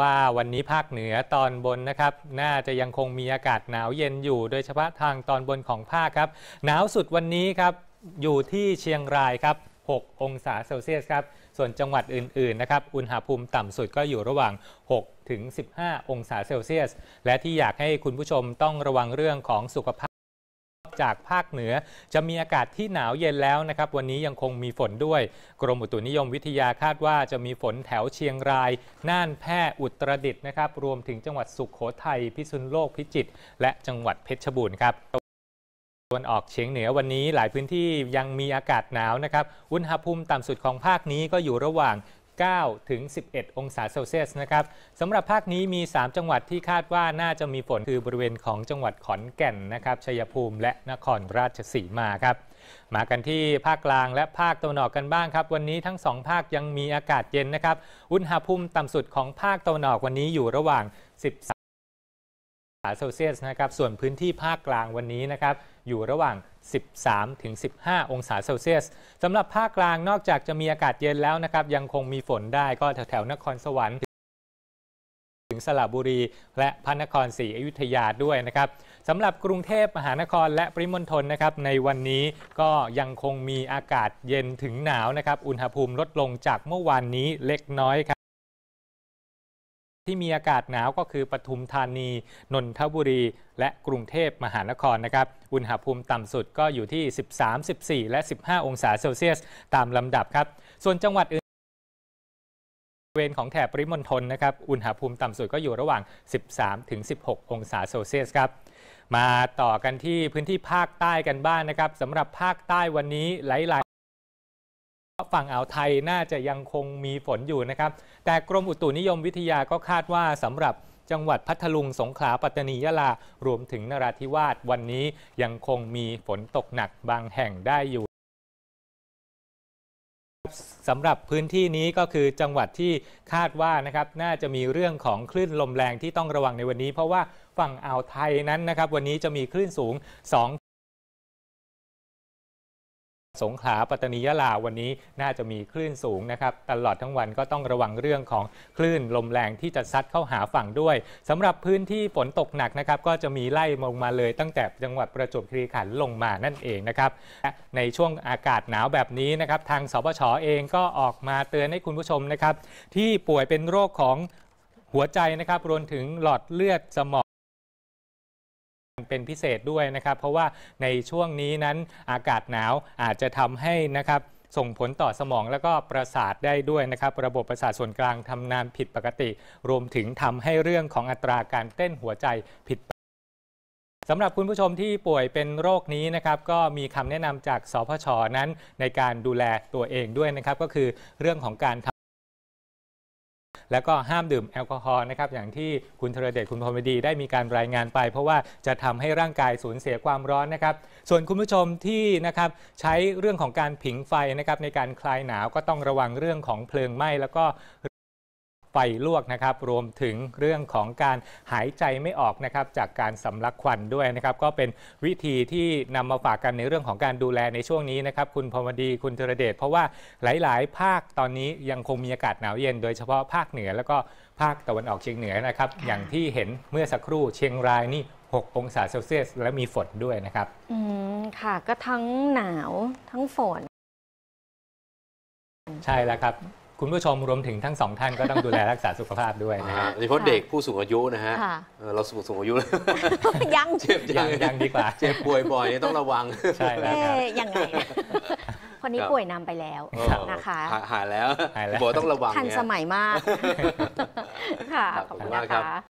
ว่าวันนี้ภาคเหนือตอนบนนะครับ น่าจะยังคงมีอากาศหนาวเย็นอยู่ โดยเฉพาะทางตอนบนของภาคครับ หนาวสุดวันนี้ครับ อยู่ที่เชียงรายครับ 6 องศาเซลเซียสครับส่วนจังหวัดอื่น ๆ นะครับ อุณหภูมิต่ำสุดก็อยู่ระหว่าง 6 ถึง 15 องศาเซลเซียส และที่อยากให้คุณผู้ชมต้องระวังเรื่องของสุขภาพจากภาคเหนือจะมีอากาศที่หนาวเย็นแล้วนะครับวันนี้ยังคงมีฝนด้วย กรมอุตุนิยมวิทยาคาดว่าจะมีฝนแถวเชียงราย น่านแพร่อุตรดิตถ์นะครับรวมถึงจังหวัดสุขโขทัยพิษณุโลกพิจิตรและจังหวัดเพชรบูรณ์ครับตะวันออกเฉียงเหนือวันนี้หลายพื้นที่ยังมีอากาศหนาวนะครับอุณหภูมิต่ำสุดของภาคนี้ก็อยู่ระหว่าง9ถึง 11 องศาเซลเซียสนะครับสำหรับภาคนี้มี 3 จังหวัดที่คาดว่าน่าจะมีฝนคือบริเวณของจังหวัดขอนแก่นนะครับชัยภูมิและนครราชสีมาครับมากันที่ภาคกลางและภาคตะวันออกกันบ้างครับ วันนี้ทั้งสองภาคยังมีอากาศเย็นนะครับอุณหภูมิต่ำสุดของภาคตะวันออก วันนี้อยู่ระหว่าง 13าเซลเซียสนะครับส่วนพื้นที่ภาคกลางวันนี้นะครับอยู่ระหว่าง 13 ถึง 15 องศาเซลเซียสสำหรับภาคกลางนอกจากจะมีอากาศเย็นแล้วนะครับยังคงมีฝนได้ก็แถวแถวนครสวรรค์ถึงสระบุรี และพระนครศรีอยุธยาด้วยนะครับสำหรับกรุงเทพมหานครและปริมณฑลนะครับในวันนี้ก็ยังคงมีอากาศเย็นถึงหนาวนะครับอุณหภูมิลดลงจากเมื่อวานนี้เล็กน้อยครับที่มีอากาศหนาวก็คือปทุมธานี นนทบุรี และกรุงเทพมหานครนะครับอุณหภูมิต่ำสุดก็อยู่ที่ 13 14 และ 15 องศาเซลเซียส ตามลำดับครับ ส่วนจังหวัดอื่นเวณของแถบปริมณฑลนะครับอุณหภูมิต่ำสุดก็อยู่ระหว่าง 13 ถึง 16 องศาเซลเซียสครับมาต่อกันที่พื้นที่ภาคใต้กันบ้างนนะครับสำหรับภาคใต้วันนี้หลายฝั่งอ่าวไทยน่าจะยังคงมีฝนอยู่นะครับ แต่กรมอุตุนิยมวิทยาก็คาดว่าสำหรับจังหวัดพัทลุงสงขลาปัตตานียะลารวมถึงนราธิวาสวันนี้ยังคงมีฝนตกหนักบางแห่งได้อยู่สำหรับพื้นที่นี้ก็คือจังหวัดที่คาดว่านะครับน่าจะมีเรื่องของคลื่นลมแรงที่ต้องระวังในวันนี้ เพราะว่าฝั่งอ่าวไทยนั้นนะครับวันนี้จะมีคลื่นสูง 2สงขลาปัตตานียะลาวันนี้น่าจะมีคลื่นสูงนะครับตลอดทั้งวันก็ต้องระวังเรื่องของคลื่นลมแรงที่จะซัดเข้าหาฝั่งด้วย สำหรับพื้นที่ฝนตกหนักนะครับ ก็จะมีไล่ลงมาเลยตั้งแต่จังหวัดประจวบคีรีขันธ์ลงมานั่นเองนะครับ ในช่วงอากาศหนาวแบบนี้นะครับทางสปชอเองก็ออกมาเตือนให้คุณผู้ชมนะครับ ที่ป่วยเป็นโรคของหัวใจนะครับรวมถึงหลอดเลือดสมองเป็นพิเศษด้วยนะครับเพราะว่าในช่วงนี้นั้นอากาศหนาวอาจจะทำให้นะครับส่งผลต่อสมองและก็ประสาทได้ด้วยนะครับระบบประสาทส่วนกลางทำงานผิดปกติ รวมถึงทำให้เรื่องของอัตราการเต้นหัวใจผิดสำหรับคุณผู้ชมที่ป่วยเป็นโรคนี้นะครับก็มีคำแนะนำจากสพชนั้นในการดูแลตัวเองด้วยนะครับก็คือเรื่องของการแล้วก็ห้ามดื่มแอลกอฮอล์นะครับอย่างที่คุณธรเดชคุณพรมดีได้มีการรายงานไป เพราะว่าจะทำให้ร่างกายสูญเสียความร้อนนะครับ ส่วนคุณผู้ชมที่นะครับใช้เรื่องของการผิงไฟนะครับในการคลายหนาวก็ต้องระวังเรื่องของเพลิงไหม้แล้วก็ไฟลวกนะครับรวมถึงเรื่องของการหายใจไม่ออกนะครับจากการสำลักควันด้วยนะครับ ก็เป็นวิธีที่นำมาฝากกันในเรื่องของการดูแลในช่วงนี้นะครับ คุณพรมดีคุณธรเดชเพราะว่าหลาย ๆ ภาคตอนนี้ยังคงมีอากาศหนาวเย็นโดยเฉพาะภาคเหนือ แล้วก็ภาคตะวันออกเฉียงเหนือนะครับ อย่างที่เห็นเมื่อสักครู่เชียงรายนี่6 องศาเซลเซียสและมีฝนด้วยนะครับอืมค่ะ ก็ทั้งหนาวทั้งฝน ใช่แล้วครับคุณผู้ชมรวมถึงทั้งสองท่านก็ต้องดูแลรักษาสุขภาพด้วยนะครับโดยเฉพาะเด็กผู้สูงอายุนะฮะเราสูงสูงอายุแล้วยังเจ็บยังยังดีกว่าเจ็บป่วยบ่อยนี่ต้องระวัง ใช่แล้วครับเอ๊ยังไงคนนี้ป่วยนำไปแล้วนะคะหายแล้วหายแล้วบอกต้องระวังทันสมัยมาก ค่ะขอบคุณมากครับ